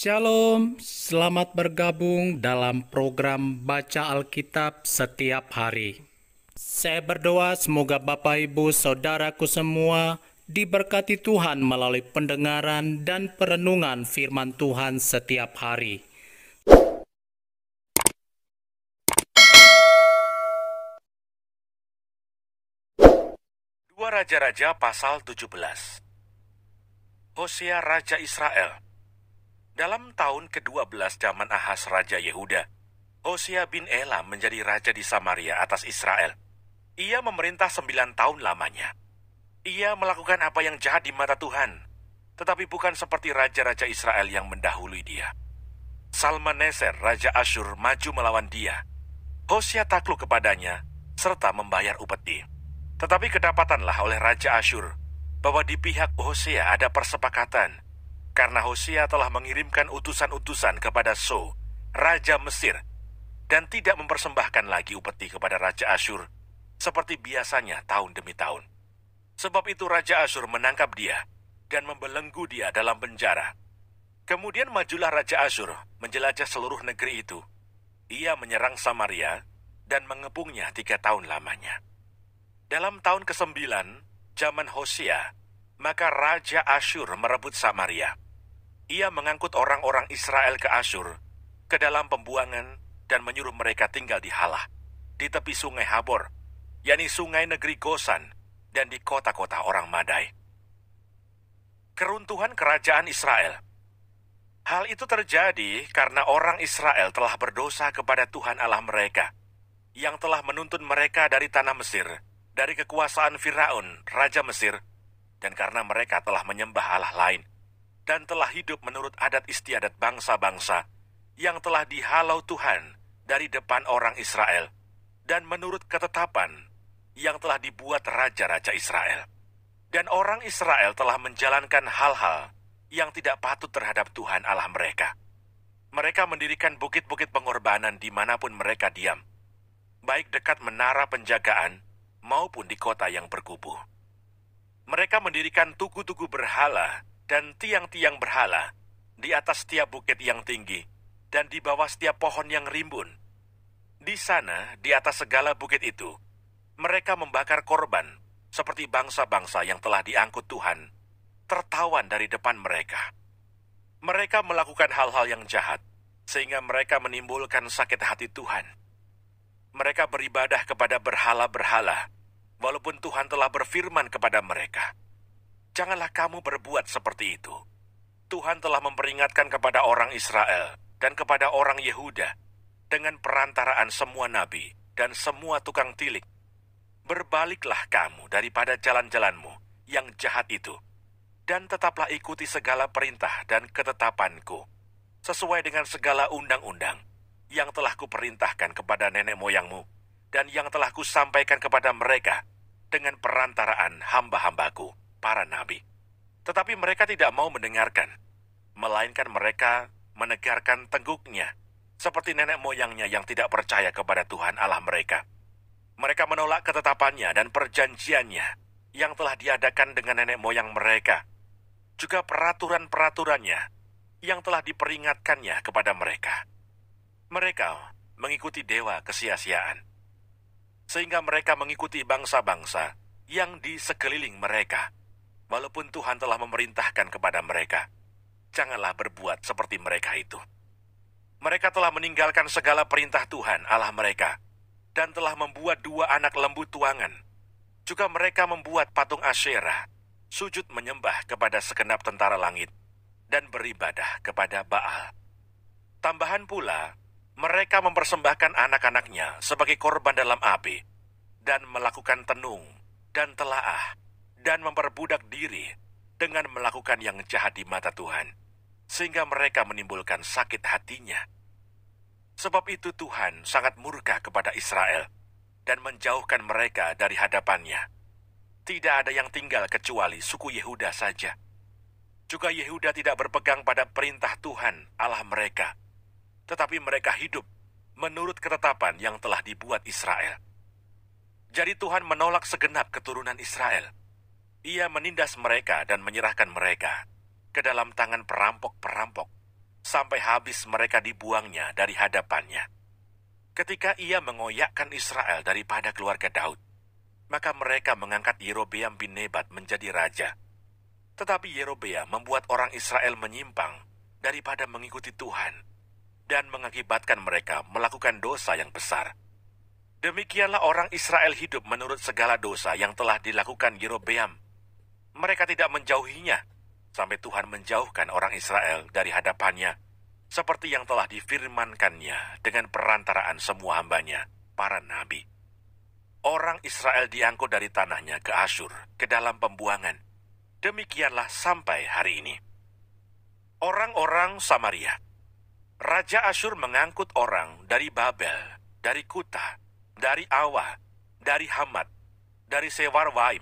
Shalom, selamat bergabung dalam program Baca Alkitab setiap hari. Saya berdoa semoga Bapak Ibu Saudaraku semua diberkati Tuhan melalui pendengaran dan perenungan firman Tuhan setiap hari. Dua Raja-Raja pasal 17 Hosea Raja Israel dalam tahun ke-12 zaman Ahas Raja Yehuda, Hosea bin Ela menjadi raja di Samaria atas Israel. Ia memerintah sembilan tahun lamanya. Ia melakukan apa yang jahat di mata Tuhan, tetapi bukan seperti raja-raja Israel yang mendahului dia. Salmaneser, Raja Asyur, maju melawan dia. Hosea takluk kepadanya, serta membayar upeti. Tetapi kedapatanlah oleh Raja Asyur bahwa di pihak Hosea ada persepakatan karena Hosea telah mengirimkan utusan-utusan kepada So, Raja Mesir, dan tidak mempersembahkan lagi upeti kepada Raja Asyur seperti biasanya tahun demi tahun. Sebab itu Raja Asyur menangkap dia dan membelenggu dia dalam penjara. Kemudian majulah Raja Asyur menjelajah seluruh negeri itu. Ia menyerang Samaria dan mengepungnya tiga tahun lamanya. Dalam tahun ke-9, zaman Hosea, maka Raja Asyur merebut Samaria. Ia mengangkut orang-orang Israel ke Asyur, ke dalam pembuangan, dan menyuruh mereka tinggal di Halah, di tepi sungai Habor, yakni sungai negeri Gosan, dan di kota-kota orang Madai. Keruntuhan kerajaan Israel – Hal itu terjadi karena orang Israel telah berdosa kepada Tuhan Allah mereka, yang telah menuntun mereka dari tanah Mesir, dari kekuasaan Firaun, Raja Mesir, dan karena mereka telah menyembah Allah lain dan telah hidup menurut adat istiadat bangsa-bangsa yang telah dihalau Tuhan dari depan orang Israel dan menurut ketetapan yang telah dibuat raja-raja Israel. Dan orang Israel telah menjalankan hal-hal yang tidak patut terhadap Tuhan Allah mereka. Mereka mendirikan bukit-bukit pengorbanan dimanapun mereka diam, baik dekat menara penjagaan maupun di kota yang berkubuh. Mereka mendirikan tugu-tugu berhala dan tiang-tiang berhala di atas setiap bukit yang tinggi dan di bawah setiap pohon yang rimbun. Di sana, di atas segala bukit itu, mereka membakar korban seperti bangsa-bangsa yang telah diangkut Tuhan, tertawan dari depan mereka. Mereka melakukan hal-hal yang jahat, sehingga mereka menimbulkan sakit hati Tuhan. Mereka beribadah kepada berhala-berhala walaupun Tuhan telah berfirman kepada mereka, "Janganlah kamu berbuat seperti itu." Tuhan telah memperingatkan kepada orang Israel dan kepada orang Yehuda dengan perantaraan semua nabi dan semua tukang tilik. Berbaliklah kamu daripada jalan-jalanmu yang jahat itu, dan tetaplah ikuti segala perintah dan ketetapanku, sesuai dengan segala undang-undang yang telah kuperintahkan kepada nenek moyangmu dan yang telah kusampaikan kepada mereka dengan perantaraan hamba-hambaku, para nabi. Tetapi mereka tidak mau mendengarkan, melainkan mereka menegarkan tengguknya, seperti nenek moyangnya yang tidak percaya kepada Tuhan Allah mereka. Mereka menolak ketetapannya dan perjanjiannya yang telah diadakan dengan nenek moyang mereka, juga peraturan-peraturannya yang telah diperingatkannya kepada mereka. Mereka mengikuti dewa kesia-siaan sehingga mereka mengikuti bangsa-bangsa yang di sekeliling mereka. Walaupun Tuhan telah memerintahkan kepada mereka, janganlah berbuat seperti mereka itu. Mereka telah meninggalkan segala perintah Tuhan Allah mereka dan telah membuat dua anak lembu tuangan. Juga mereka membuat patung Asyera, sujud menyembah kepada segenap tentara langit dan beribadah kepada Baal. Tambahan pula, mereka mempersembahkan anak-anaknya sebagai korban dalam api dan melakukan tenung dan telaah dan memperbudak diri dengan melakukan yang jahat di mata Tuhan sehingga mereka menimbulkan sakit hatinya. Sebab itu Tuhan sangat murka kepada Israel dan menjauhkan mereka dari hadapannya. Tidak ada yang tinggal kecuali suku Yehuda saja. Juga Yehuda tidak berpegang pada perintah Tuhan Allah mereka tetapi mereka hidup menurut ketetapan yang telah dibuat Israel. Jadi Tuhan menolak segenap keturunan Israel. Ia menindas mereka dan menyerahkan mereka ke dalam tangan perampok-perampok sampai habis mereka dibuangnya dari hadapannya. Ketika ia mengoyakkan Israel daripada keluarga Daud, maka mereka mengangkat Yerobeam bin Nebat menjadi raja. Tetapi Yerobeam membuat orang Israel menyimpang daripada mengikuti Tuhan dan mengakibatkan mereka melakukan dosa yang besar. Demikianlah orang Israel hidup menurut segala dosa yang telah dilakukan Yerobeam. Mereka tidak menjauhinya, sampai Tuhan menjauhkan orang Israel dari hadapannya, seperti yang telah difirmankannya dengan perantaraan semua hambanya, para nabi. Orang Israel diangkut dari tanahnya ke Asyur, ke dalam pembuangan. Demikianlah sampai hari ini. Orang-orang Samaria Raja Asyur mengangkut orang dari Babel, dari Kuta, dari Awa, dari Hamad, dari Sewarwaim,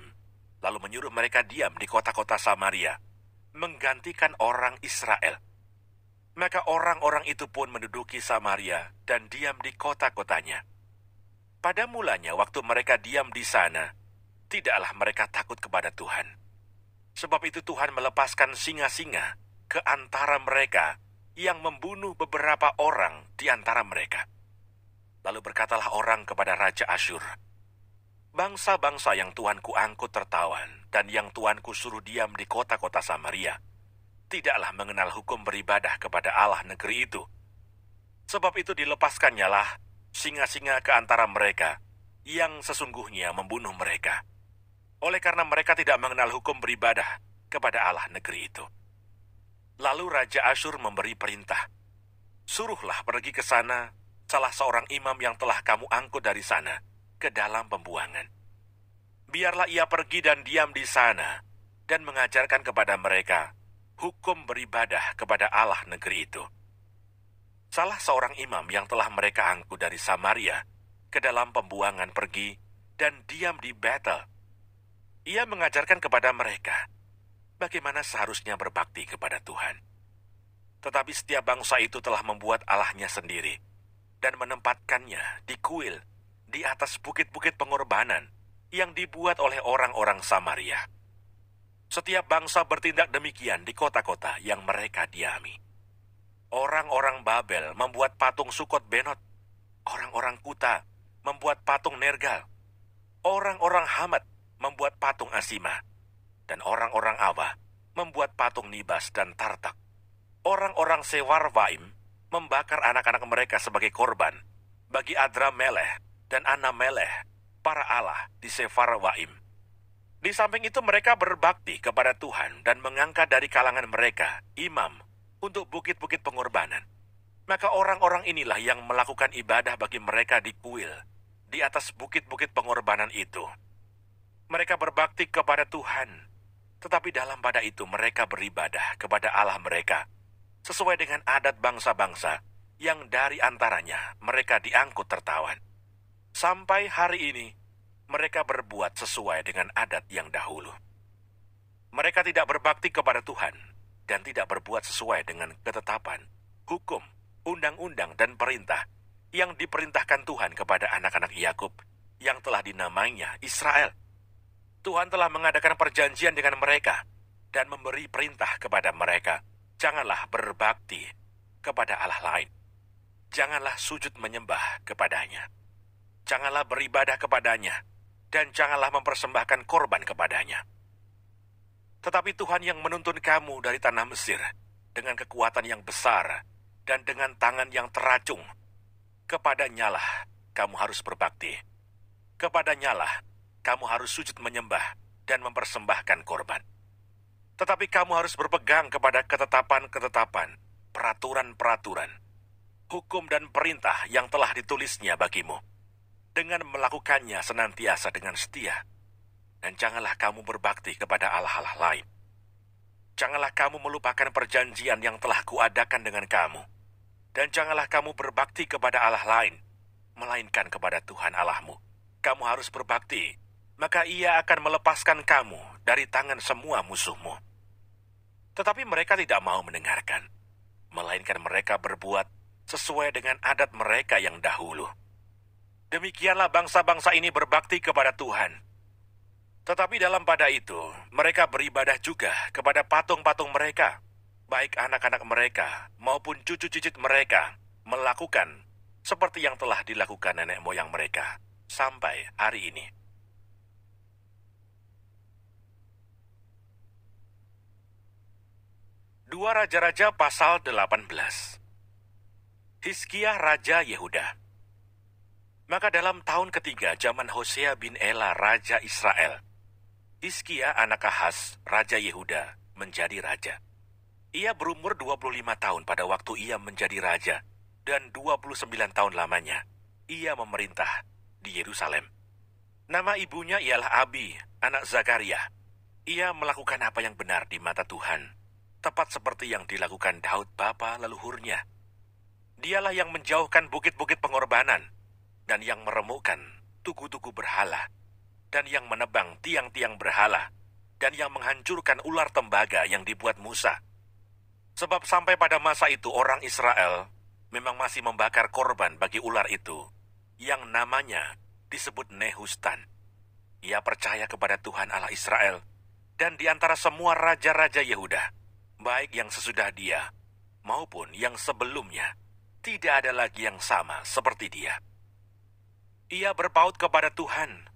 lalu menyuruh mereka diam di kota-kota Samaria, menggantikan orang Israel. Maka orang-orang itu pun menduduki Samaria dan diam di kota-kotanya. Pada mulanya waktu mereka diam di sana, tidaklah mereka takut kepada Tuhan. Sebab itu Tuhan melepaskan singa-singa ke antara mereka yang membunuh beberapa orang di antara mereka. Lalu berkatalah orang kepada Raja Asyur, Bangsa-bangsa yang tuanku angkut tertawan dan yang tuanku suruh diam di kota-kota Samaria, tidaklah mengenal hukum beribadah kepada Allah negeri itu. Sebab itu dilepaskannya lah singa-singa ke antara mereka yang sesungguhnya membunuh mereka. Oleh karena mereka tidak mengenal hukum beribadah kepada Allah negeri itu. Lalu Raja Asyur memberi perintah. Suruhlah pergi ke sana salah seorang imam yang telah kamu angkut dari sana ke dalam pembuangan. Biarlah ia pergi dan diam di sana dan mengajarkan kepada mereka hukum beribadah kepada Allah negeri itu. Salah seorang imam yang telah mereka angkut dari Samaria ke dalam pembuangan pergi dan diam di Betel. Ia mengajarkan kepada mereka bagaimana seharusnya berbakti kepada Tuhan. Tetapi setiap bangsa itu telah membuat Allahnya sendiri dan menempatkannya di kuil di atas bukit-bukit pengorbanan yang dibuat oleh orang-orang Samaria. Setiap bangsa bertindak demikian di kota-kota yang mereka diami. Orang-orang Babel membuat patung Sukot Benot, orang-orang Kuta membuat patung Nergal, orang-orang Hamad membuat patung Asima, dan orang-orang Awa membuat patung Nibas dan Tartak. Orang-orang Vaim membakar anak-anak mereka sebagai korban bagi Adra Meleh dan Ana Meleh, para Allah di Sefarwaim. Di samping itu mereka berbakti kepada Tuhan dan mengangkat dari kalangan mereka, imam, untuk bukit-bukit pengorbanan. Maka orang-orang inilah yang melakukan ibadah bagi mereka di kuil, di atas bukit-bukit pengorbanan itu. Mereka berbakti kepada Tuhan tetapi dalam pada itu mereka beribadah kepada Allah mereka, sesuai dengan adat bangsa-bangsa yang dari antaranya mereka diangkut tertawan. Sampai hari ini, mereka berbuat sesuai dengan adat yang dahulu. Mereka tidak berbakti kepada Tuhan dan tidak berbuat sesuai dengan ketetapan, hukum, undang-undang, dan perintah yang diperintahkan Tuhan kepada anak-anak Yakub yang telah dinamainya Israel. Tuhan telah mengadakan perjanjian dengan mereka dan memberi perintah kepada mereka. Janganlah berbakti kepada Allah lain. Janganlah sujud menyembah kepadanya. Janganlah beribadah kepadanya. Dan janganlah mempersembahkan korban kepadanya. Tetapi Tuhan yang menuntun kamu dari tanah Mesir dengan kekuatan yang besar dan dengan tangan yang teracung. Kepadanyalah kamu harus berbakti. Kepadanyalah kamu harus sujud menyembah dan mempersembahkan korban. Tetapi kamu harus berpegang kepada ketetapan-ketetapan, peraturan-peraturan, hukum dan perintah yang telah ditulisnya bagimu. Dengan melakukannya senantiasa dengan setia. Dan janganlah kamu berbakti kepada allah-allah lain. Janganlah kamu melupakan perjanjian yang telah kuadakan dengan kamu. Dan janganlah kamu berbakti kepada allah lain, melainkan kepada Tuhan Allahmu. Kamu harus berbakti maka ia akan melepaskan kamu dari tangan semua musuhmu. Tetapi mereka tidak mau mendengarkan, melainkan mereka berbuat sesuai dengan adat mereka yang dahulu. Demikianlah bangsa-bangsa ini berbakti kepada Tuhan. Tetapi dalam pada itu, mereka beribadah juga kepada patung-patung mereka, baik anak-anak mereka maupun cucu-cicit mereka, melakukan seperti yang telah dilakukan nenek moyang mereka sampai hari ini. dua Raja-Raja pasal 18 Hizkiah Raja Yehuda Maka dalam tahun ketiga zaman Hosea bin Ela Raja Israel, Hizkiah anak Ahas, Raja Yehuda, menjadi raja. Ia berumur 25 tahun pada waktu ia menjadi raja, dan 29 tahun lamanya ia memerintah di Yerusalem. Nama ibunya ialah Abi, anak Zakaria. Ia melakukan apa yang benar di mata Tuhan tepat seperti yang dilakukan Daud bapa leluhurnya. Dialah yang menjauhkan bukit-bukit pengorbanan dan yang meremukkan tugu-tugu berhala dan yang menebang tiang-tiang berhala dan yang menghancurkan ular tembaga yang dibuat Musa. Sebab sampai pada masa itu orang Israel memang masih membakar korban bagi ular itu yang namanya disebut Nehustan. Ia percaya kepada Tuhan Allah Israel dan di antara semua raja-raja Yehuda baik yang sesudah dia maupun yang sebelumnya, tidak ada lagi yang sama seperti dia. Ia berpaut kepada Tuhan,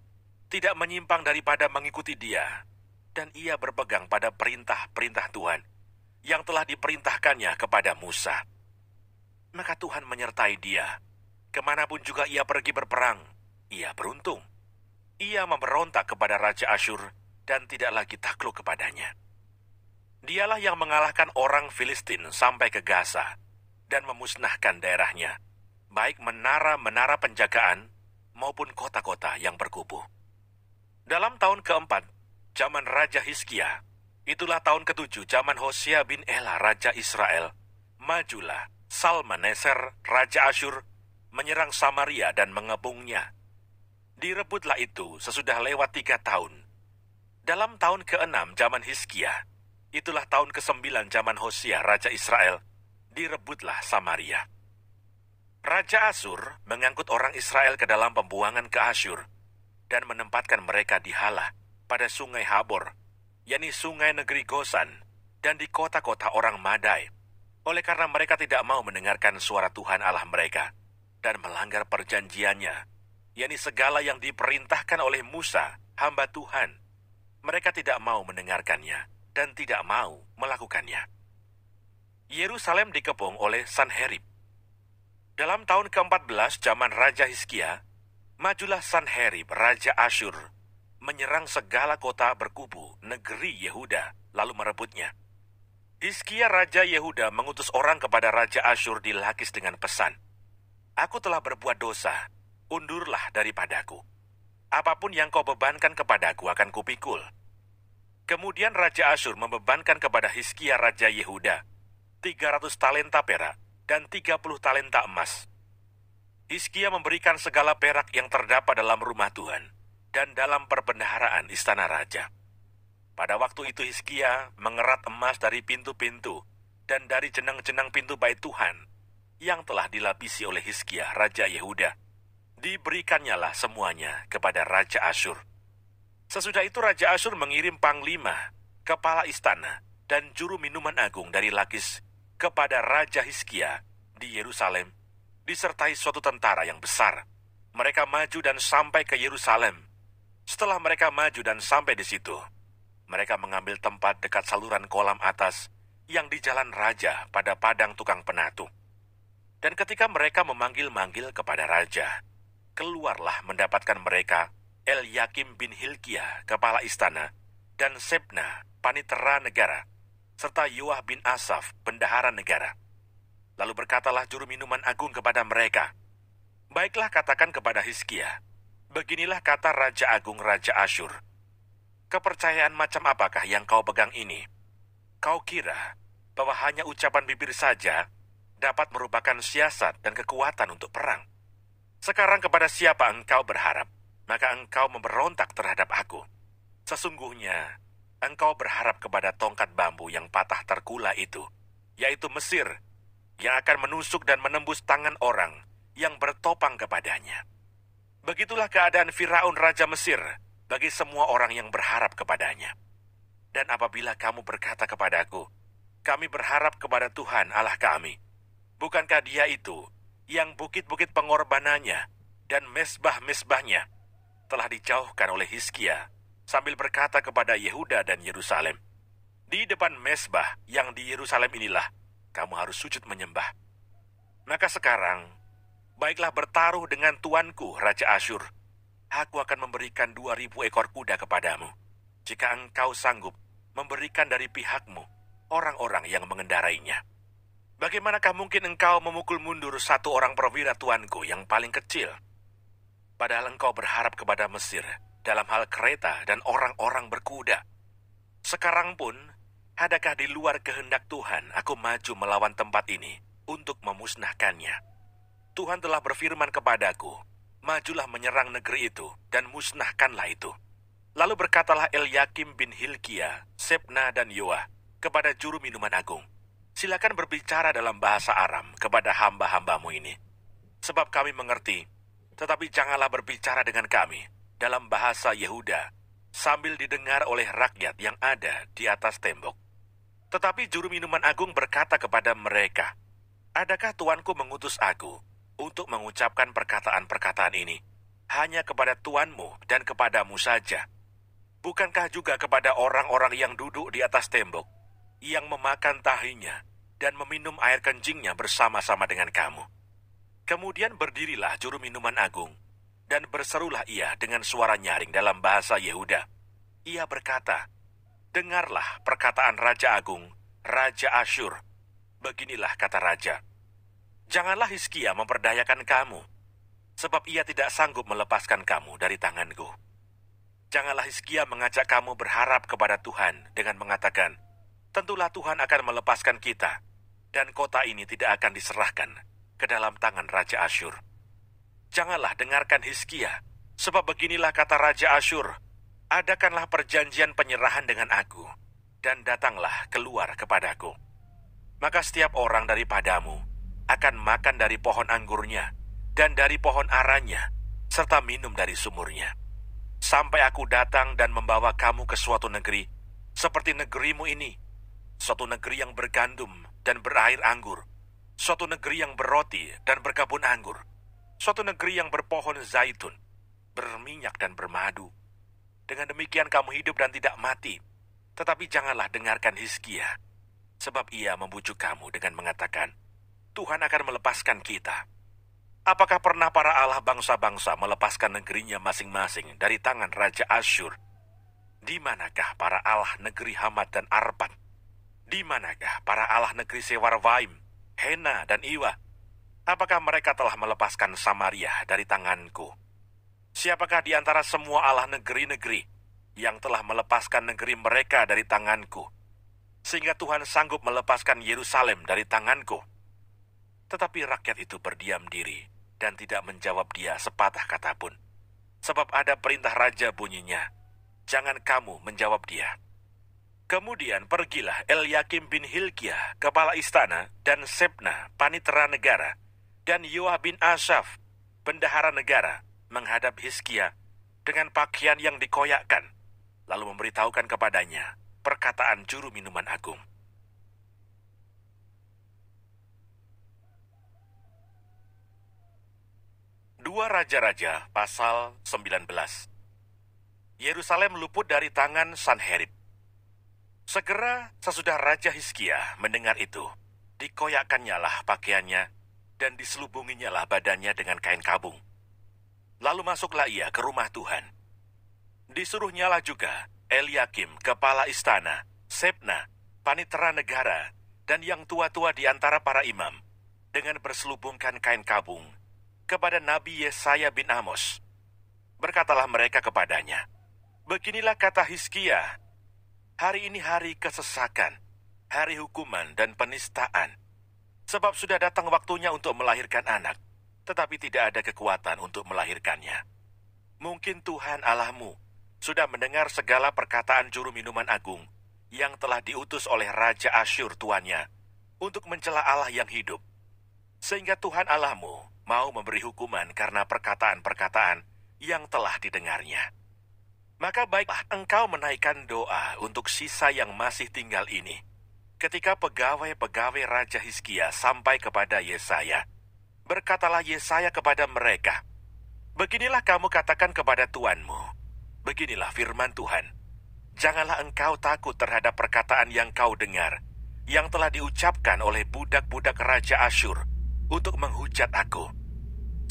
tidak menyimpang daripada mengikuti Dia, dan ia berpegang pada perintah-perintah Tuhan yang telah diperintahkannya kepada Musa. Maka Tuhan menyertai dia. Kemanapun juga ia pergi berperang, ia beruntung. Ia memberontak kepada Raja Asyur dan tidak lagi takluk kepadanya. Dialah yang mengalahkan orang Filistin sampai ke Gaza dan memusnahkan daerahnya, baik menara-menara penjagaan maupun kota-kota yang berkubu. Dalam tahun keempat, zaman Raja Hizkia, itulah tahun ketujuh zaman Hosea bin Ela Raja Israel, majulah Salmaneser Raja Asyur menyerang Samaria dan mengepungnya. Direbutlah itu sesudah lewat tiga tahun. Dalam tahun keenam zaman Hizkia, Itulah tahun ke-9 zaman Hosea, Raja Israel, direbutlah Samaria. Raja Asur mengangkut orang Israel ke dalam pembuangan ke Asyur dan menempatkan mereka di Halah pada sungai Habor, yakni sungai negeri Gosan, dan di kota-kota orang Madai, oleh karena mereka tidak mau mendengarkan suara Tuhan Allah mereka dan melanggar perjanjiannya, yakni segala yang diperintahkan oleh Musa, hamba Tuhan. Mereka tidak mau mendengarkannya dan tidak mau melakukannya. Yerusalem dikepung oleh Sanherib. Dalam tahun ke-14 zaman Raja Hizkia, majulah Sanherib Raja Asyur menyerang segala kota berkubu negeri Yehuda lalu merebutnya. Hizkia Raja Yehuda mengutus orang kepada Raja Asyur di Lakis dengan pesan, Aku telah berbuat dosa, undurlah daripadaku. Apapun yang kau bebankan kepadaku akan kupikul, Kemudian Raja Asyur membebankan kepada Hizkia Raja Yehuda 300 talenta perak dan 30 talenta emas. Hizkia memberikan segala perak yang terdapat dalam rumah Tuhan dan dalam perbendaharaan istana raja. Pada waktu itu Hizkia mengerat emas dari pintu-pintu dan dari jenang-jenang pintu bait Tuhan yang telah dilapisi oleh Hizkia Raja Yehuda. Diberikannyalah semuanya kepada Raja Asyur. Sesudah itu Raja asur mengirim panglima, kepala istana, dan juru minuman agung dari Lakis kepada Raja Hiskia di Yerusalem, disertai suatu tentara yang besar. Mereka maju dan sampai ke Yerusalem. Setelah mereka maju dan sampai di situ, mereka mengambil tempat dekat saluran kolam atas yang di jalan raja pada padang tukang penatu. Dan ketika mereka memanggil-manggil kepada raja, keluarlah mendapatkan mereka El Yakim bin Hilkiah, kepala istana, dan Sebna, panitera negara, serta Yuah bin Asaf, bendahara negara. Lalu berkatalah juru minuman agung kepada mereka, Baiklah katakan kepada Hiskia, beginilah kata Raja Agung Raja Asyur, kepercayaan macam apakah yang kau pegang ini? Kau kira bahwa hanya ucapan bibir saja dapat merupakan siasat dan kekuatan untuk perang? Sekarang kepada siapa engkau berharap? maka engkau memberontak terhadap aku. Sesungguhnya, engkau berharap kepada tongkat bambu yang patah terkula itu, yaitu Mesir, yang akan menusuk dan menembus tangan orang yang bertopang kepadanya. Begitulah keadaan Firaun Raja Mesir bagi semua orang yang berharap kepadanya. Dan apabila kamu berkata kepadaku, kami berharap kepada Tuhan Allah kami. Bukankah dia itu yang bukit-bukit pengorbanannya dan mesbah-mesbahnya telah dijauhkan oleh Hiskia, sambil berkata kepada Yehuda dan Yerusalem, Di depan mesbah yang di Yerusalem inilah, kamu harus sujud menyembah. Maka sekarang, baiklah bertaruh dengan tuanku, Raja Asyur. Aku akan memberikan dua ribu ekor kuda kepadamu. Jika engkau sanggup memberikan dari pihakmu orang-orang yang mengendarainya. Bagaimanakah mungkin engkau memukul mundur satu orang perwira tuanku yang paling kecil?' Padahal engkau berharap kepada Mesir dalam hal kereta dan orang-orang berkuda. Sekarang pun, adakah di luar kehendak Tuhan aku maju melawan tempat ini untuk memusnahkannya? Tuhan telah berfirman kepadaku, majulah menyerang negeri itu dan musnahkanlah itu. Lalu berkatalah Eliakim bin Hilkia, Sebna dan Yoah kepada juru minuman agung, silakan berbicara dalam bahasa Aram kepada hamba-hambamu ini. Sebab kami mengerti tetapi janganlah berbicara dengan kami dalam bahasa Yehuda sambil didengar oleh rakyat yang ada di atas tembok. Tetapi juru minuman agung berkata kepada mereka, Adakah tuanku mengutus aku untuk mengucapkan perkataan-perkataan ini hanya kepada tuanmu dan kepadamu saja? Bukankah juga kepada orang-orang yang duduk di atas tembok, yang memakan tahinya dan meminum air kencingnya bersama-sama dengan kamu?' Kemudian berdirilah juru minuman agung, dan berserulah ia dengan suara nyaring dalam bahasa Yehuda. Ia berkata, Dengarlah perkataan Raja Agung, Raja Asyur. Beginilah kata Raja. Janganlah Hiskia memperdayakan kamu, sebab ia tidak sanggup melepaskan kamu dari tanganku. Janganlah Hiskia mengajak kamu berharap kepada Tuhan dengan mengatakan, Tentulah Tuhan akan melepaskan kita, dan kota ini tidak akan diserahkan ke dalam tangan Raja Asyur. Janganlah dengarkan Hiskia, sebab beginilah kata Raja Asyur, adakanlah perjanjian penyerahan dengan aku, dan datanglah keluar kepadaku. Maka setiap orang daripadamu akan makan dari pohon anggurnya, dan dari pohon aranya, serta minum dari sumurnya. Sampai aku datang dan membawa kamu ke suatu negeri, seperti negerimu ini, suatu negeri yang bergandum dan berair anggur, suatu negeri yang berroti dan berkabun anggur, suatu negeri yang berpohon zaitun, berminyak dan bermadu. Dengan demikian kamu hidup dan tidak mati. Tetapi janganlah dengarkan Hizkia, sebab ia membujuk kamu dengan mengatakan, Tuhan akan melepaskan kita. Apakah pernah para allah bangsa-bangsa melepaskan negerinya masing-masing dari tangan Raja Asyur? Di manakah para allah negeri Hamad dan Arpad? Di manakah para allah negeri Sewarwaim? Hena dan Iwa, apakah mereka telah melepaskan Samaria dari tanganku? Siapakah di antara semua Allah negeri-negeri yang telah melepaskan negeri mereka dari tanganku, sehingga Tuhan sanggup melepaskan Yerusalem dari tanganku? Tetapi rakyat itu berdiam diri dan tidak menjawab dia sepatah kata pun, sebab ada perintah raja bunyinya, "Jangan kamu menjawab dia." Kemudian pergilah El Yakim bin Hilkiah, kepala istana, dan Sebna, panitera negara, dan Yoah bin Asaf, bendahara negara, menghadap Hiskia dengan pakaian yang dikoyakkan, lalu memberitahukan kepadanya perkataan juru minuman agung. Dua Raja-Raja, pasal 19. Yerusalem luput dari tangan Sanherib. Segera sesudah Raja Hiskia mendengar itu, dikoyakkannya lah pakaiannya dan diselubunginya lah badannya dengan kain kabung. Lalu masuklah ia ke rumah Tuhan. Disuruhnyalah juga Eliakim, kepala istana, Sepna, panitera negara, dan yang tua-tua di antara para imam, dengan berselubungkan kain kabung kepada Nabi Yesaya bin Amos. Berkatalah mereka kepadanya, Beginilah kata Hiskia, Hari ini hari kesesakan, hari hukuman dan penistaan. Sebab sudah datang waktunya untuk melahirkan anak, tetapi tidak ada kekuatan untuk melahirkannya. Mungkin Tuhan Allahmu sudah mendengar segala perkataan juru minuman agung yang telah diutus oleh Raja Asyur tuannya untuk mencela Allah yang hidup. Sehingga Tuhan Allahmu mau memberi hukuman karena perkataan-perkataan yang telah didengarnya. Maka baiklah engkau menaikkan doa untuk sisa yang masih tinggal ini. Ketika pegawai-pegawai Raja Hizkia sampai kepada Yesaya, berkatalah Yesaya kepada mereka, Beginilah kamu katakan kepada Tuanmu, beginilah firman Tuhan. Janganlah engkau takut terhadap perkataan yang kau dengar, yang telah diucapkan oleh budak-budak Raja Asyur untuk menghujat aku.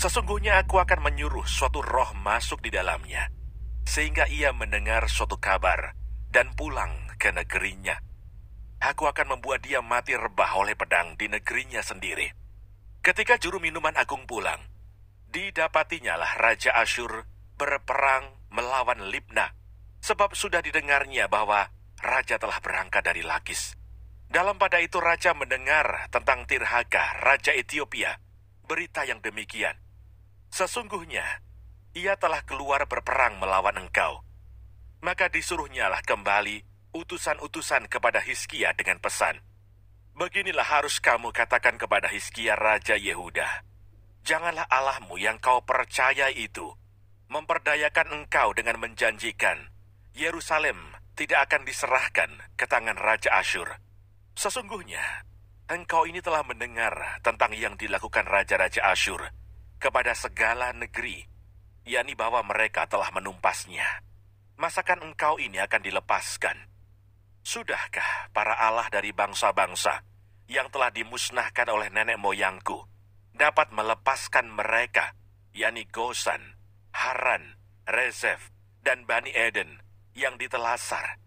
Sesungguhnya aku akan menyuruh suatu roh masuk di dalamnya.' sehingga ia mendengar suatu kabar dan pulang ke negerinya. Aku akan membuat dia mati rebah oleh pedang di negerinya sendiri. Ketika juru minuman agung pulang, didapatinya lah Raja Asyur berperang melawan Libna, sebab sudah didengarnya bahwa Raja telah berangkat dari Lakis. Dalam pada itu Raja mendengar tentang Tirhaka, Raja Ethiopia, berita yang demikian. Sesungguhnya, ia telah keluar berperang melawan engkau. Maka disuruhnyalah kembali utusan-utusan kepada Hiskia dengan pesan, Beginilah harus kamu katakan kepada Hiskia Raja Yehuda, Janganlah Allahmu yang kau percaya itu memperdayakan engkau dengan menjanjikan, Yerusalem tidak akan diserahkan ke tangan Raja Asyur. Sesungguhnya, engkau ini telah mendengar tentang yang dilakukan Raja-Raja Asyur kepada segala negeri yakni bahwa mereka telah menumpasnya. Masakan engkau ini akan dilepaskan? Sudahkah para Allah dari bangsa-bangsa yang telah dimusnahkan oleh nenek moyangku dapat melepaskan mereka, yakni Gosan, Haran, Rezef, dan Bani Eden yang ditelasar?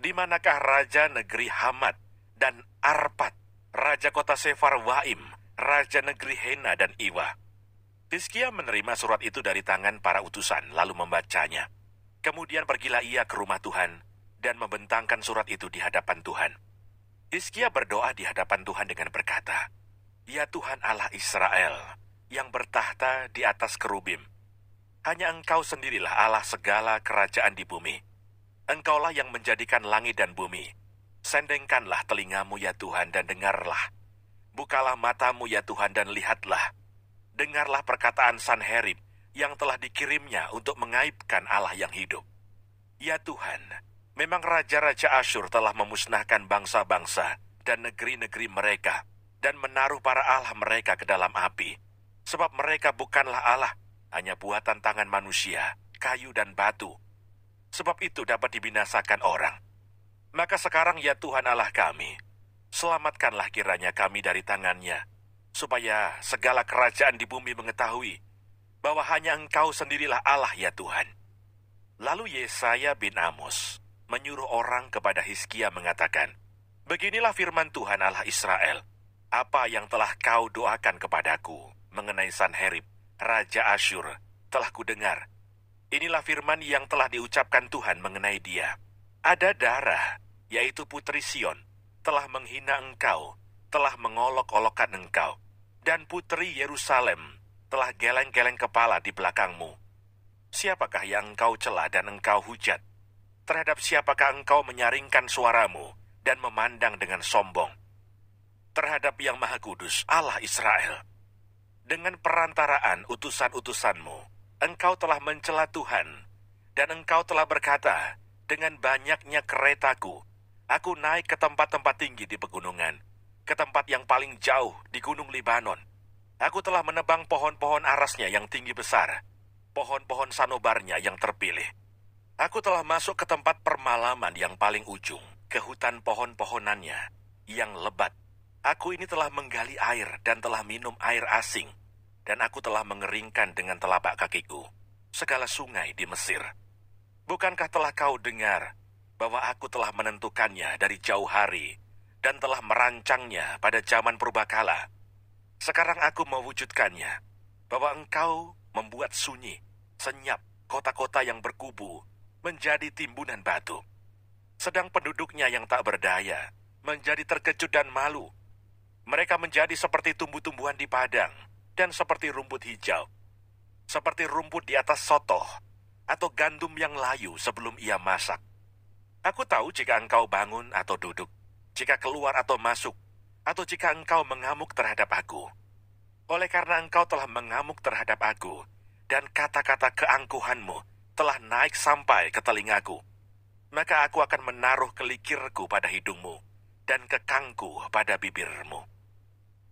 Di manakah Raja Negeri Hamad dan Arpat, Raja Kota Sefar Waim, Raja Negeri Hena dan Iwa, Hizkia menerima surat itu dari tangan para utusan lalu membacanya. Kemudian pergilah ia ke rumah Tuhan dan membentangkan surat itu di hadapan Tuhan. Hizkia berdoa di hadapan Tuhan dengan berkata, Ya Tuhan Allah Israel, yang bertahta di atas kerubim, hanya Engkau sendirilah Allah segala kerajaan di bumi. Engkaulah yang menjadikan langit dan bumi. Sendengkanlah telingamu ya Tuhan dan dengarlah. Bukalah matamu ya Tuhan dan lihatlah dengarlah perkataan Sanherib yang telah dikirimnya untuk mengaibkan Allah yang hidup. Ya Tuhan, memang Raja-Raja Asyur telah memusnahkan bangsa-bangsa dan negeri-negeri mereka dan menaruh para Allah mereka ke dalam api. Sebab mereka bukanlah Allah, hanya buatan tangan manusia, kayu dan batu. Sebab itu dapat dibinasakan orang. Maka sekarang ya Tuhan Allah kami, selamatkanlah kiranya kami dari tangannya, supaya segala kerajaan di bumi mengetahui bahwa hanya Engkau sendirilah Allah ya Tuhan. Lalu Yesaya bin Amos menyuruh orang kepada Hizkia mengatakan, Beginilah firman Tuhan Allah Israel, apa yang telah kau doakan kepadaku mengenai Sanherib, Raja Asyur, telah kudengar. Inilah firman yang telah diucapkan Tuhan mengenai dia. Ada darah, yaitu Putri Sion, telah menghina engkau telah mengolok-olokkan engkau, dan putri Yerusalem telah geleng-geleng kepala di belakangmu. Siapakah yang engkau celah dan engkau hujat? Terhadap siapakah engkau menyaringkan suaramu dan memandang dengan sombong? Terhadap Yang Maha Kudus, Allah Israel. Dengan perantaraan utusan-utusanmu, engkau telah mencela Tuhan, dan engkau telah berkata, dengan banyaknya keretaku, aku naik ke tempat-tempat tinggi di pegunungan, ke tempat yang paling jauh di Gunung Libanon. Aku telah menebang pohon-pohon arasnya yang tinggi besar, pohon-pohon sanobarnya yang terpilih. Aku telah masuk ke tempat permalaman yang paling ujung, ke hutan pohon-pohonannya yang lebat. Aku ini telah menggali air dan telah minum air asing, dan aku telah mengeringkan dengan telapak kakiku segala sungai di Mesir. Bukankah telah kau dengar bahwa aku telah menentukannya dari jauh hari dan telah merancangnya pada zaman purbakala. Sekarang aku mewujudkannya, bahwa engkau membuat sunyi, senyap, kota-kota yang berkubu, menjadi timbunan batu. Sedang penduduknya yang tak berdaya, menjadi terkejut dan malu. Mereka menjadi seperti tumbuh-tumbuhan di padang, dan seperti rumput hijau. Seperti rumput di atas sotoh, atau gandum yang layu sebelum ia masak. Aku tahu jika engkau bangun atau duduk, jika keluar atau masuk, atau jika engkau mengamuk terhadap aku. Oleh karena engkau telah mengamuk terhadap aku, dan kata-kata keangkuhanmu telah naik sampai ke telingaku, maka aku akan menaruh kelikirku pada hidungmu, dan kekangku pada bibirmu.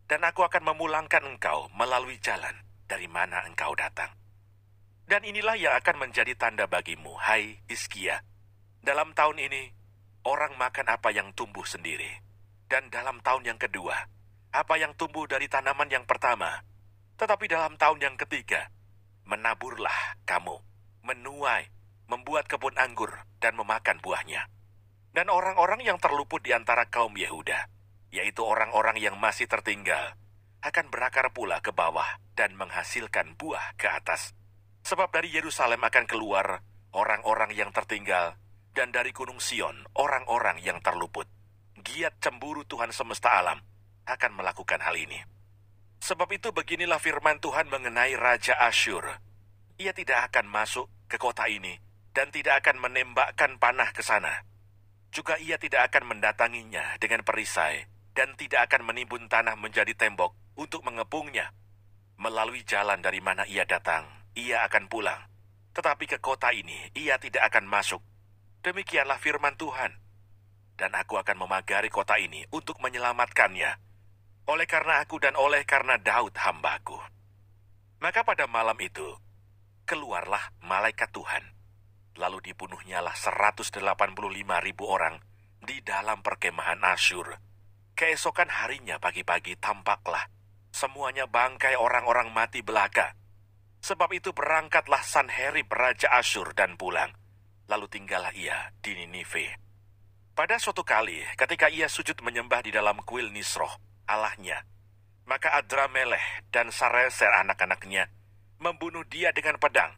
Dan aku akan memulangkan engkau melalui jalan dari mana engkau datang. Dan inilah yang akan menjadi tanda bagimu, hai Iskia, Dalam tahun ini, orang makan apa yang tumbuh sendiri. Dan dalam tahun yang kedua, apa yang tumbuh dari tanaman yang pertama. Tetapi dalam tahun yang ketiga, menaburlah kamu, menuai, membuat kebun anggur, dan memakan buahnya. Dan orang-orang yang terluput di antara kaum Yehuda, yaitu orang-orang yang masih tertinggal, akan berakar pula ke bawah dan menghasilkan buah ke atas. Sebab dari Yerusalem akan keluar orang-orang yang tertinggal dan dari gunung Sion orang-orang yang terluput, giat cemburu Tuhan semesta alam, akan melakukan hal ini. Sebab itu beginilah firman Tuhan mengenai Raja Asyur. Ia tidak akan masuk ke kota ini dan tidak akan menembakkan panah ke sana. Juga ia tidak akan mendatanginya dengan perisai dan tidak akan menimbun tanah menjadi tembok untuk mengepungnya. Melalui jalan dari mana ia datang, ia akan pulang. Tetapi ke kota ini ia tidak akan masuk Demikianlah firman Tuhan. Dan aku akan memagari kota ini untuk menyelamatkannya. Oleh karena aku dan oleh karena Daud hambaku. Maka pada malam itu, keluarlah malaikat Tuhan. Lalu dibunuhnyalah 185 ribu orang di dalam perkemahan Asyur. Keesokan harinya pagi-pagi tampaklah semuanya bangkai orang-orang mati belaka. Sebab itu berangkatlah Sanherib Raja Asyur dan pulang lalu tinggallah ia di Ninive. Pada suatu kali, ketika ia sujud menyembah di dalam kuil Nisroh, Allahnya, maka Adrameleh dan Sareser anak-anaknya membunuh dia dengan pedang,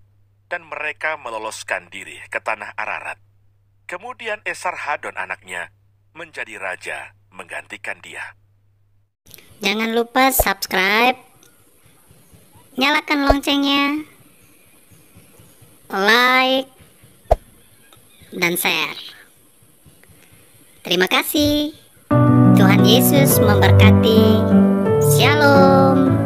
dan mereka meloloskan diri ke tanah Ararat. Kemudian Esar Hadon anaknya menjadi raja menggantikan dia. Jangan lupa subscribe, nyalakan loncengnya, like, dan share. Terima kasih. Tuhan Yesus memberkati. Shalom.